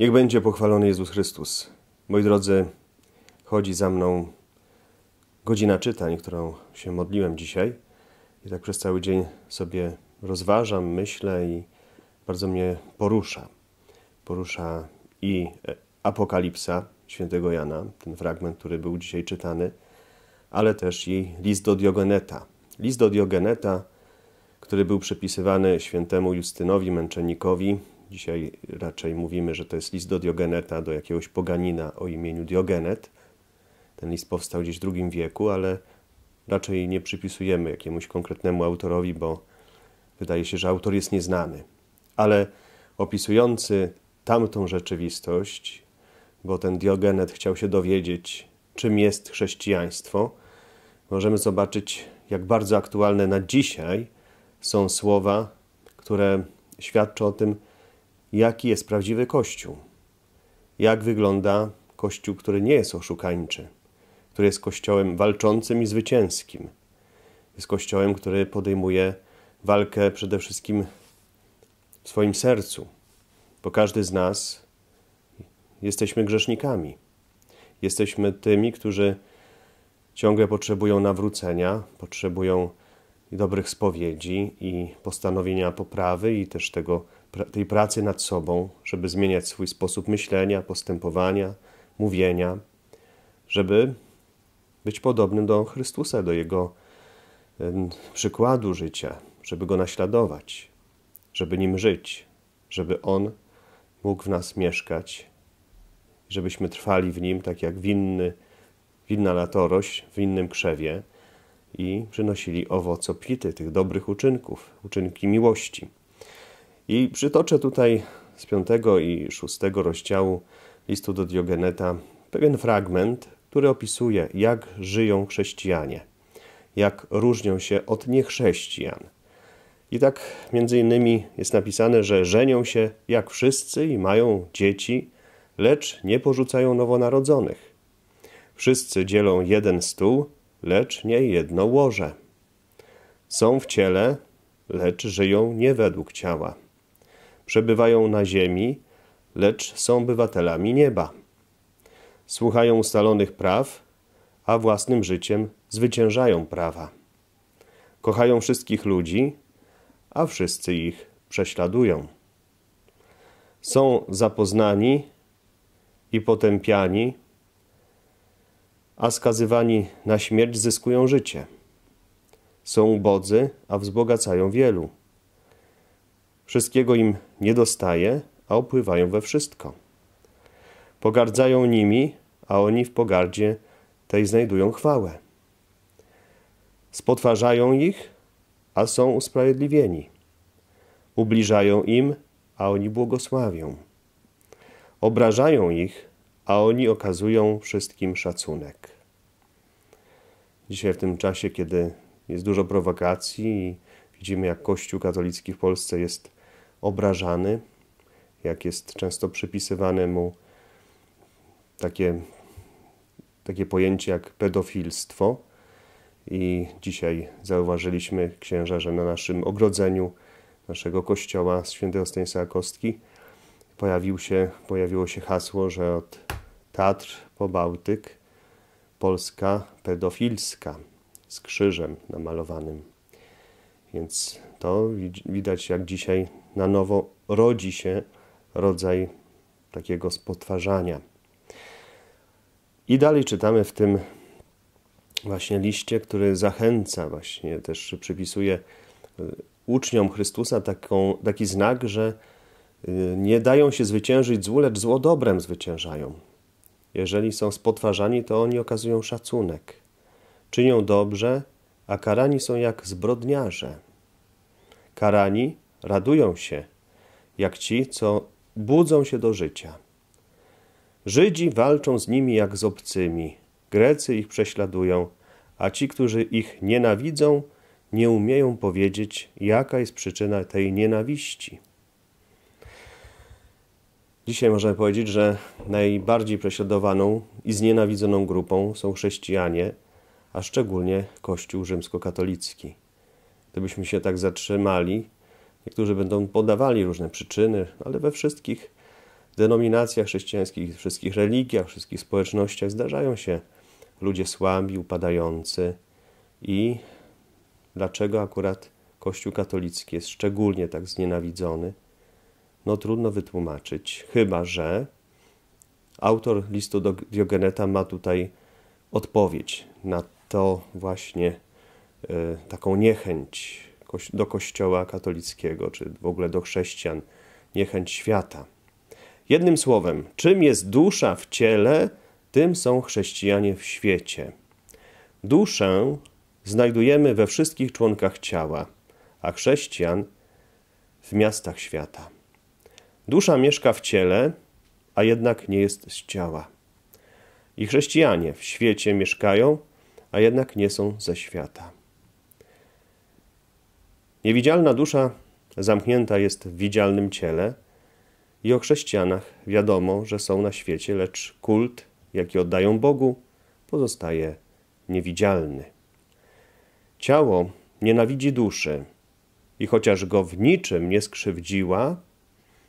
Niech będzie pochwalony Jezus Chrystus. Moi drodzy, chodzi za mną godzina czytań, którą się modliłem dzisiaj. I tak przez cały dzień sobie rozważam, myślę i bardzo mnie porusza. Porusza i Apokalipsa świętego Jana, ten fragment, który był dzisiaj czytany, ale też i list do Diogeneta. List do Diogeneta, który był przypisywany świętemu Justynowi Męczennikowi Dzisiaj raczej mówimy, że to jest list do Diogeneta, do jakiegoś poganina o imieniu Diogenet. Ten list powstał gdzieś w II wieku, ale raczej nie przypisujemy jakiemuś konkretnemu autorowi, bo wydaje się, że autor jest nieznany. Ale opisujący tamtą rzeczywistość, bo ten Diogenet chciał się dowiedzieć, czym jest chrześcijaństwo, możemy zobaczyć, jak bardzo aktualne na dzisiaj są słowa, które świadczą o tym, jaki jest prawdziwy Kościół, jak wygląda Kościół, który nie jest oszukańczy, który jest Kościołem walczącym i zwycięskim, jest Kościołem, który podejmuje walkę przede wszystkim w swoim sercu, bo każdy z nas jesteśmy grzesznikami. Jesteśmy tymi, którzy ciągle potrzebują nawrócenia, potrzebują dobrych spowiedzi i postanowienia poprawy i też tego tej pracy nad sobą, żeby zmieniać swój sposób myślenia, postępowania, mówienia, żeby być podobnym do Chrystusa, do Jego przykładu życia, żeby Go naśladować, żeby Nim żyć, żeby On mógł w nas mieszkać, żebyśmy trwali w Nim tak jak winny, winna latorość w innym krzewie i przynosili owoc obfity tych dobrych uczynków, uczynki miłości. I przytoczę tutaj z 5 i 6 rozdziału listu do Diogeneta pewien fragment, który opisuje, jak żyją chrześcijanie, jak różnią się od niechrześcijan. I tak między innymi jest napisane, że żenią się jak wszyscy i mają dzieci, lecz nie porzucają nowonarodzonych. Wszyscy dzielą jeden stół, lecz nie jedno łoże. Są w ciele, lecz żyją nie według ciała przebywają na ziemi, lecz są obywatelami nieba. Słuchają ustalonych praw, a własnym życiem zwyciężają prawa. Kochają wszystkich ludzi, a wszyscy ich prześladują. Są zapoznani i potępiani, a skazywani na śmierć zyskują życie. Są ubodzy, a wzbogacają wielu wszystkiego im nie dostaje, a opływają we wszystko. Pogardzają nimi, a oni w pogardzie tej znajdują chwałę. Spotwarzają ich, a są usprawiedliwieni. Ubliżają im, a oni błogosławią. Obrażają ich, a oni okazują wszystkim szacunek. Dzisiaj w tym czasie, kiedy jest dużo prowokacji i widzimy, jak Kościół katolicki w Polsce jest obrażany, jak jest często przypisywane mu takie, takie pojęcie jak pedofilstwo. I dzisiaj zauważyliśmy, księża, że na naszym ogrodzeniu naszego kościoła świętego Stanisława Kostki pojawił się, pojawiło się hasło, że od Tatr po Bałtyk Polska pedofilska z krzyżem namalowanym. Więc to widać jak dzisiaj na nowo rodzi się rodzaj takiego spotwarzania. I dalej czytamy w tym właśnie liście, który zachęca, właśnie też przypisuje y, uczniom Chrystusa taką, taki znak, że y, nie dają się zwyciężyć złu, lecz zło dobrem zwyciężają. Jeżeli są spotwarzani, to oni okazują szacunek. Czynią dobrze, a karani są jak zbrodniarze. Karani radują się, jak ci, co budzą się do życia. Żydzi walczą z nimi jak z obcymi, Grecy ich prześladują, a ci, którzy ich nienawidzą, nie umieją powiedzieć, jaka jest przyczyna tej nienawiści. Dzisiaj możemy powiedzieć, że najbardziej prześladowaną i znienawidzoną grupą są chrześcijanie, a szczególnie Kościół rzymskokatolicki. Gdybyśmy się tak zatrzymali Niektórzy będą podawali różne przyczyny, ale we wszystkich denominacjach chrześcijańskich, wszystkich religiach, wszystkich społecznościach zdarzają się ludzie słabi, upadający. I dlaczego akurat Kościół katolicki jest szczególnie tak znienawidzony? No trudno wytłumaczyć, chyba że autor listu do Diogeneta ma tutaj odpowiedź na to właśnie y, taką niechęć do kościoła katolickiego, czy w ogóle do chrześcijan, niechęć świata. Jednym słowem, czym jest dusza w ciele, tym są chrześcijanie w świecie. Duszę znajdujemy we wszystkich członkach ciała, a chrześcijan w miastach świata. Dusza mieszka w ciele, a jednak nie jest z ciała. I chrześcijanie w świecie mieszkają, a jednak nie są ze świata. Niewidzialna dusza zamknięta jest w widzialnym ciele i o chrześcijanach wiadomo, że są na świecie, lecz kult, jaki oddają Bogu, pozostaje niewidzialny. Ciało nienawidzi duszy i chociaż go w niczym nie skrzywdziła,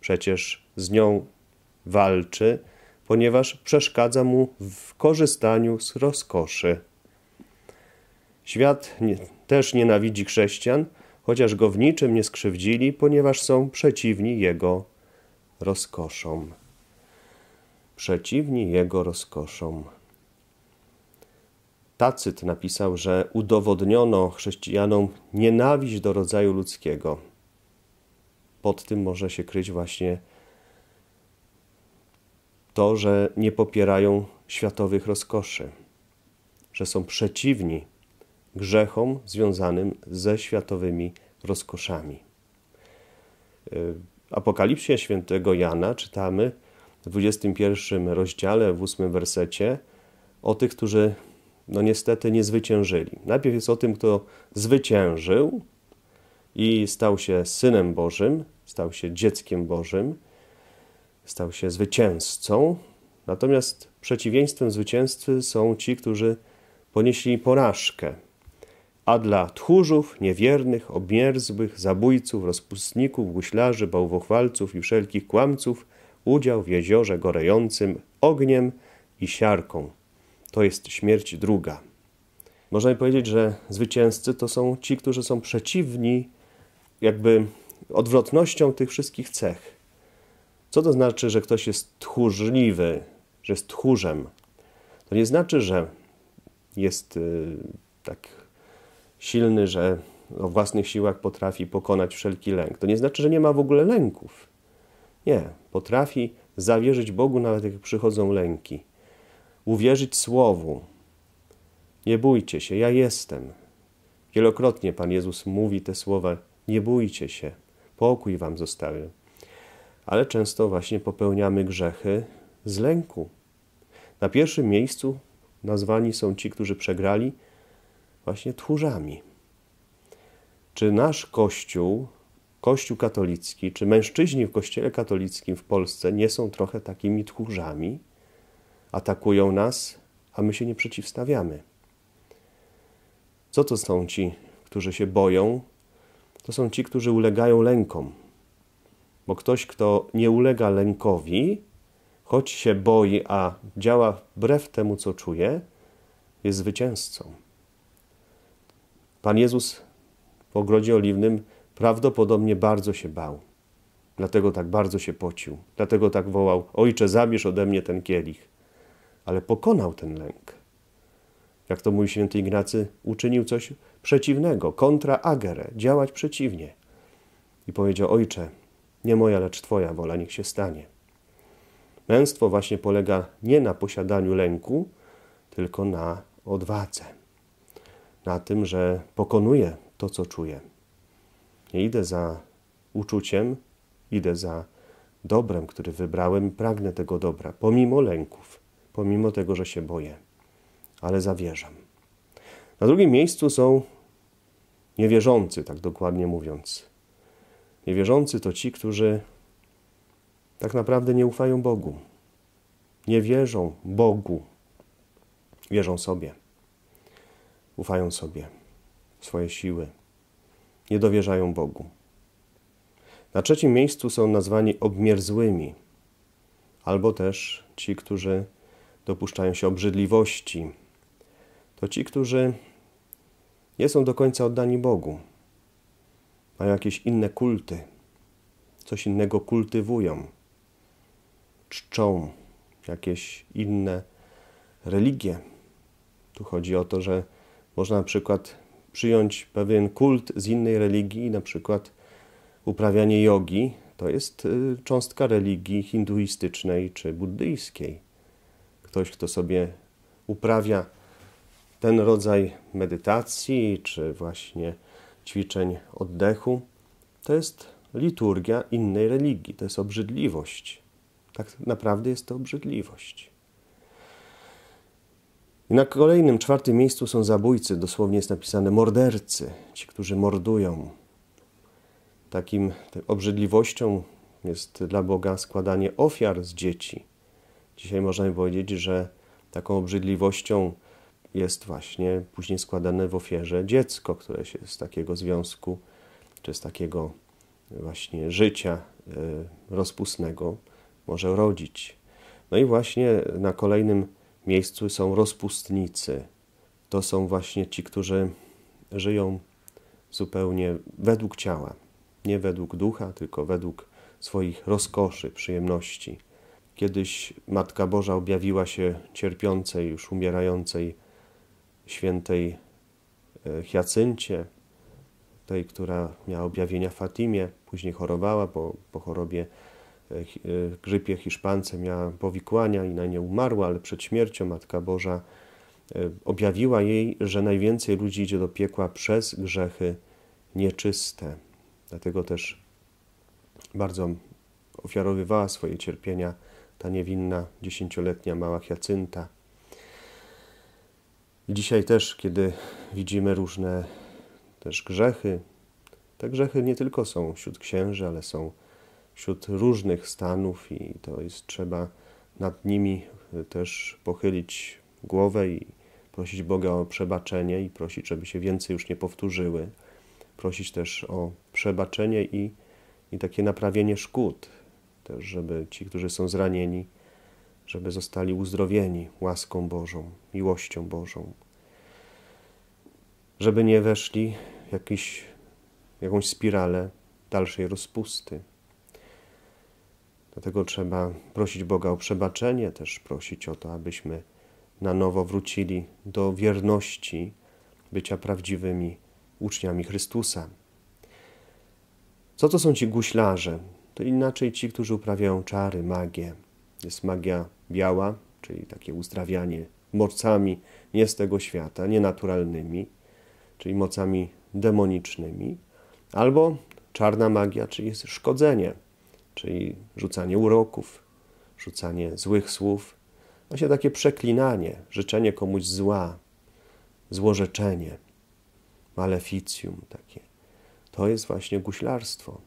przecież z nią walczy, ponieważ przeszkadza mu w korzystaniu z rozkoszy. Świat nie, też nienawidzi chrześcijan, chociaż go w niczym nie skrzywdzili, ponieważ są przeciwni jego rozkoszom. Przeciwni jego rozkoszom. Tacyt napisał, że udowodniono chrześcijanom nienawiść do rodzaju ludzkiego. Pod tym może się kryć właśnie to, że nie popierają światowych rozkoszy, że są przeciwni grzechom związanym ze światowymi rozkoszami. E, Apokalipsie świętego Jana czytamy w 21 rozdziale, w 8 wersecie o tych, którzy no niestety nie zwyciężyli. Najpierw jest o tym, kto zwyciężył i stał się synem Bożym, stał się dzieckiem Bożym, stał się zwycięzcą. Natomiast przeciwieństwem zwycięzcy są ci, którzy ponieśli porażkę, a dla tchórzów, niewiernych, obmierzłych, zabójców, rozpustników, guślarzy, bałwochwalców i wszelkich kłamców udział w jeziorze gorejącym ogniem i siarką. To jest śmierć druga. Można powiedzieć, że zwycięzcy to są ci, którzy są przeciwni jakby odwrotnością tych wszystkich cech. Co to znaczy, że ktoś jest tchórzliwy, że jest tchórzem? To nie znaczy, że jest y, tak silny, że o własnych siłach potrafi pokonać wszelki lęk. To nie znaczy, że nie ma w ogóle lęków. Nie, potrafi zawierzyć Bogu nawet jak przychodzą lęki. Uwierzyć Słowu. Nie bójcie się, ja jestem. Wielokrotnie Pan Jezus mówi te słowa: Nie bójcie się, pokój Wam zostawię. Ale często właśnie popełniamy grzechy z lęku. Na pierwszym miejscu nazwani są ci, którzy przegrali, właśnie tchórzami. Czy nasz Kościół, Kościół katolicki, czy mężczyźni w Kościele katolickim w Polsce nie są trochę takimi tchórzami? Atakują nas, a my się nie przeciwstawiamy. Co to są ci, którzy się boją? To są ci, którzy ulegają lękom. Bo ktoś, kto nie ulega lękowi, choć się boi, a działa wbrew temu, co czuje, jest zwycięzcą. Pan Jezus w ogrodzie oliwnym prawdopodobnie bardzo się bał. Dlatego tak bardzo się pocił. Dlatego tak wołał: Ojcze, zabierz ode mnie ten kielich. Ale pokonał ten lęk. Jak to mój święty Ignacy, uczynił coś przeciwnego, kontra agere, działać przeciwnie. I powiedział: Ojcze, nie moja, lecz Twoja wola, niech się stanie. Męstwo właśnie polega nie na posiadaniu lęku, tylko na odwadze na tym, że pokonuję to, co czuję. Nie idę za uczuciem, idę za dobrem, który wybrałem pragnę tego dobra, pomimo lęków, pomimo tego, że się boję, ale zawierzam. Na drugim miejscu są niewierzący, tak dokładnie mówiąc. Niewierzący to ci, którzy tak naprawdę nie ufają Bogu, nie wierzą Bogu, wierzą sobie ufają sobie, swoje siły, nie dowierzają Bogu. Na trzecim miejscu są nazwani obmierzłymi, albo też ci, którzy dopuszczają się obrzydliwości. To ci, którzy nie są do końca oddani Bogu, mają jakieś inne kulty, coś innego kultywują, czczą jakieś inne religie. Tu chodzi o to, że można na przykład przyjąć pewien kult z innej religii, na przykład uprawianie jogi to jest y, cząstka religii hinduistycznej czy buddyjskiej. Ktoś, kto sobie uprawia ten rodzaj medytacji czy właśnie ćwiczeń oddechu, to jest liturgia innej religii, to jest obrzydliwość. Tak naprawdę jest to obrzydliwość. I na kolejnym, czwartym miejscu są zabójcy, dosłownie jest napisane mordercy, ci, którzy mordują. Takim obrzydliwością jest dla Boga składanie ofiar z dzieci. Dzisiaj można powiedzieć, że taką obrzydliwością jest właśnie później składane w ofierze dziecko, które się z takiego związku czy z takiego właśnie życia e, rozpustnego może rodzić. No i właśnie na kolejnym miejscu są rozpustnicy. To są właśnie ci, którzy żyją zupełnie według ciała, nie według ducha, tylko według swoich rozkoszy, przyjemności. Kiedyś Matka Boża objawiła się cierpiącej, już umierającej świętej e, Hiacyncie, tej, która miała objawienia Fatimie, później chorowała po, po chorobie Y, grypie hiszpance miała powikłania i na nie umarła, ale przed śmiercią Matka Boża y, objawiła jej, że najwięcej ludzi idzie do piekła przez grzechy nieczyste. Dlatego też bardzo ofiarowywała swoje cierpienia ta niewinna dziesięcioletnia mała Jacynta. dzisiaj też, kiedy widzimy różne też grzechy, te grzechy nie tylko są wśród księży, ale są wśród różnych stanów i to jest trzeba nad nimi e, też pochylić głowę i prosić Boga o przebaczenie i prosić, żeby się więcej już nie powtórzyły. Prosić też o przebaczenie i, i takie naprawienie szkód, też żeby ci, którzy są zranieni, żeby zostali uzdrowieni łaską Bożą, miłością Bożą. Żeby nie weszli w jakiś, jakąś spiralę dalszej rozpusty. Dlatego trzeba prosić Boga o przebaczenie, też prosić o to, abyśmy na nowo wrócili do wierności bycia prawdziwymi uczniami Chrystusa. Co to są ci guślarze? To inaczej ci, którzy uprawiają czary, magię. Jest magia biała, czyli takie uzdrawianie mocami nie z tego świata, nienaturalnymi, czyli mocami demonicznymi, albo czarna magia, czyli szkodzenie, czyli rzucanie uroków, rzucanie złych słów, właśnie takie przeklinanie, życzenie komuś zła, złorzeczenie, maleficjum takie. To jest właśnie guślarstwo.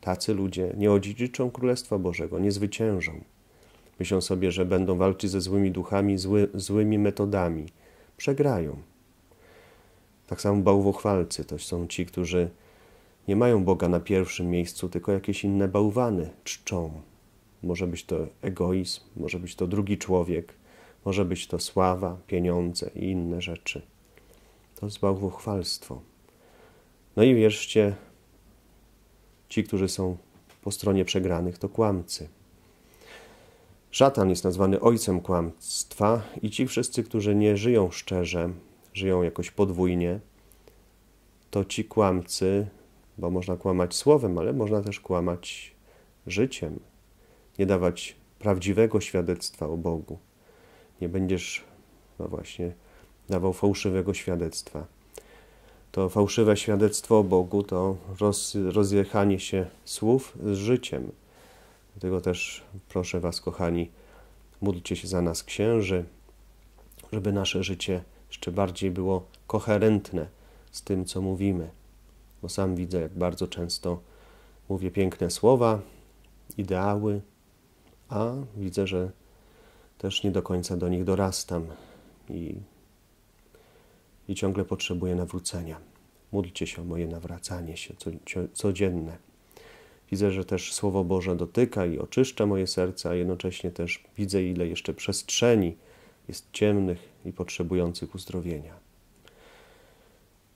Tacy ludzie nie odziedziczą Królestwa Bożego, nie zwyciężą. Myślą sobie, że będą walczyć ze złymi duchami, zły, złymi metodami. Przegrają. Tak samo bałwochwalcy to są ci, którzy nie mają Boga na pierwszym miejscu, tylko jakieś inne bałwany czczą. Może być to egoizm, może być to drugi człowiek, może być to sława, pieniądze i inne rzeczy. To jest bałwochwalstwo. No i wierzcie, ci, którzy są po stronie przegranych, to kłamcy. Szatan jest nazwany ojcem kłamstwa i ci wszyscy, którzy nie żyją szczerze, żyją jakoś podwójnie, to ci kłamcy bo można kłamać słowem, ale można też kłamać życiem, nie dawać prawdziwego świadectwa o Bogu. Nie będziesz, no właśnie, dawał fałszywego świadectwa. To fałszywe świadectwo o Bogu to roz, rozjechanie się słów z życiem. Dlatego też proszę Was, kochani, módlcie się za nas, księży, żeby nasze życie jeszcze bardziej było koherentne z tym, co mówimy bo sam widzę, jak bardzo często mówię piękne słowa, ideały, a widzę, że też nie do końca do nich dorastam i, i ciągle potrzebuję nawrócenia. Módlcie się o moje nawracanie się codzienne. Widzę, że też Słowo Boże dotyka i oczyszcza moje serce, a jednocześnie też widzę, ile jeszcze przestrzeni jest ciemnych i potrzebujących uzdrowienia.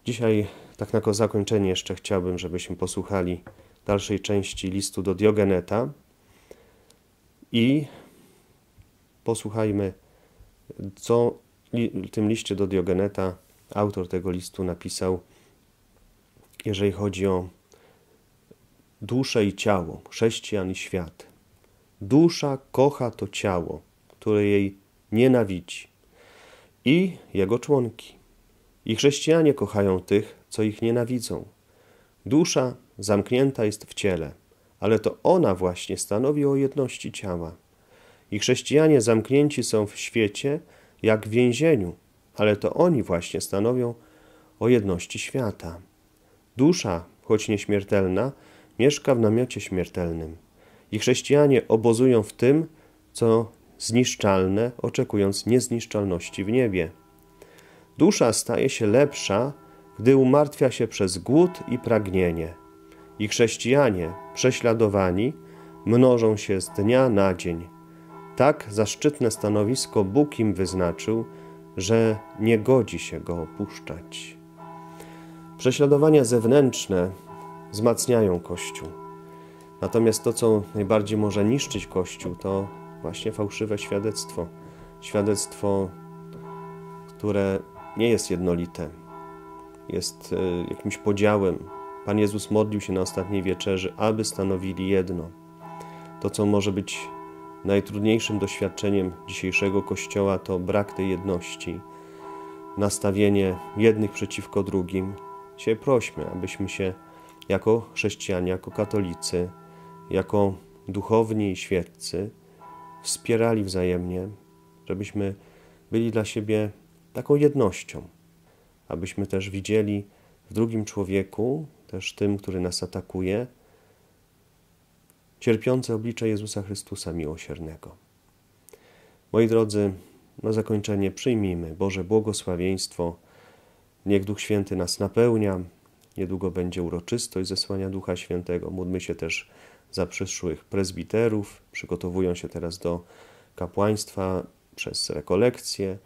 Dzisiaj tak na zakończenie jeszcze chciałbym, żebyśmy posłuchali dalszej części listu do Diogeneta i posłuchajmy, co w tym liście do Diogeneta autor tego listu napisał, jeżeli chodzi o duszę i ciało, chrześcijan i świat. Dusza kocha to ciało, które jej nienawidzi, i jego członki. I chrześcijanie kochają tych, co ich nienawidzą. Dusza zamknięta jest w ciele, ale to ona właśnie stanowi o jedności ciała. I chrześcijanie zamknięci są w świecie jak w więzieniu, ale to oni właśnie stanowią o jedności świata. Dusza, choć nieśmiertelna, mieszka w namiocie śmiertelnym. I chrześcijanie obozują w tym, co zniszczalne, oczekując niezniszczalności w niebie. Dusza staje się lepsza, gdy umartwia się przez głód i pragnienie. I chrześcijanie, prześladowani, mnożą się z dnia na dzień. Tak zaszczytne stanowisko Bóg im wyznaczył, że nie godzi się go opuszczać. Prześladowania zewnętrzne wzmacniają Kościół. Natomiast to, co najbardziej może niszczyć Kościół, to właśnie fałszywe świadectwo. Świadectwo, które nie jest jednolite, jest e, jakimś podziałem. Pan Jezus modlił się na ostatniej wieczerzy, aby stanowili jedno. To, co może być najtrudniejszym doświadczeniem dzisiejszego Kościoła, to brak tej jedności, nastawienie jednych przeciwko drugim. Dzisiaj prośmy, abyśmy się jako chrześcijanie, jako katolicy, jako duchowni i świeccy wspierali wzajemnie, żebyśmy byli dla siebie taką jednością abyśmy też widzieli w drugim człowieku, też tym, który nas atakuje, cierpiące oblicze Jezusa Chrystusa miłosiernego. Moi drodzy, na zakończenie przyjmijmy Boże błogosławieństwo. Niech Duch Święty nas napełnia. Niedługo będzie uroczystość zesłania Ducha Świętego. Módlmy się też za przyszłych prezbiterów. Przygotowują się teraz do kapłaństwa przez rekolekcje.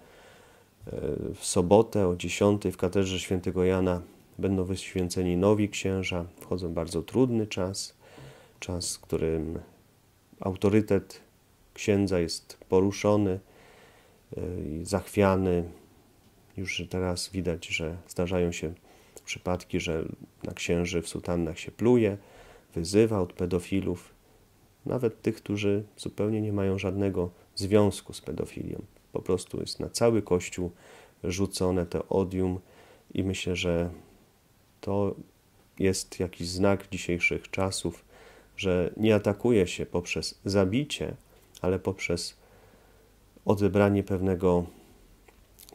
E, w sobotę o 10 w katedrze świętego Jana będą wyświęceni nowi księża. Wchodzą bardzo trudny czas, czas, w którym autorytet księdza jest poruszony e, i zachwiany. Już teraz widać, że zdarzają się przypadki, że na księży w sutannach się pluje, wyzywa od pedofilów, nawet tych, którzy zupełnie nie mają żadnego związku z pedofilią po prostu jest na cały kościół rzucone to odium i myślę, że to jest jakiś znak dzisiejszych czasów, że nie atakuje się poprzez zabicie, ale poprzez odebranie pewnego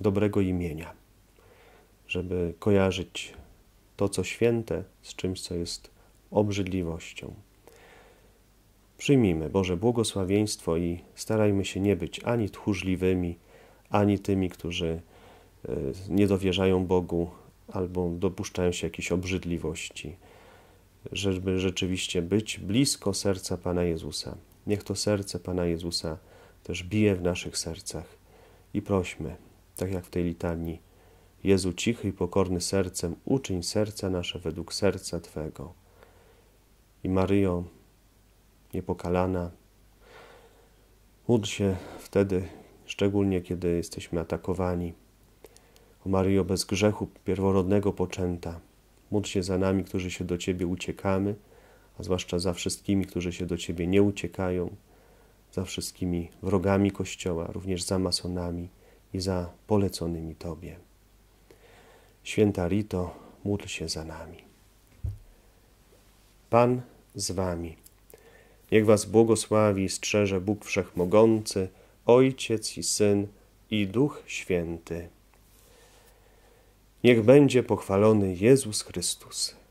dobrego imienia, żeby kojarzyć to, co święte, z czymś, co jest obrzydliwością. Przyjmijmy Boże błogosławieństwo i starajmy się nie być ani tchórzliwymi, ani tymi, którzy e, nie dowierzają Bogu albo dopuszczają się jakiejś obrzydliwości, żeby rzeczywiście być blisko serca Pana Jezusa. Niech to serce Pana Jezusa też bije w naszych sercach i prośmy, tak jak w tej litanii, Jezu cichy i pokorny sercem, uczyń serca nasze według serca Twego. I Maryjo, niepokalana. Módl się wtedy, szczególnie kiedy jesteśmy atakowani. O Maryjo bez grzechu pierworodnego poczęta, módl się za nami, którzy się do Ciebie uciekamy, a zwłaszcza za wszystkimi, którzy się do Ciebie nie uciekają, za wszystkimi wrogami Kościoła, również za masonami i za poleconymi Tobie. Święta Rito, módl się za nami. Pan z Wami. Niech was błogosławi i strzeże Bóg Wszechmogący, Ojciec i Syn i Duch Święty. Niech będzie pochwalony Jezus Chrystus.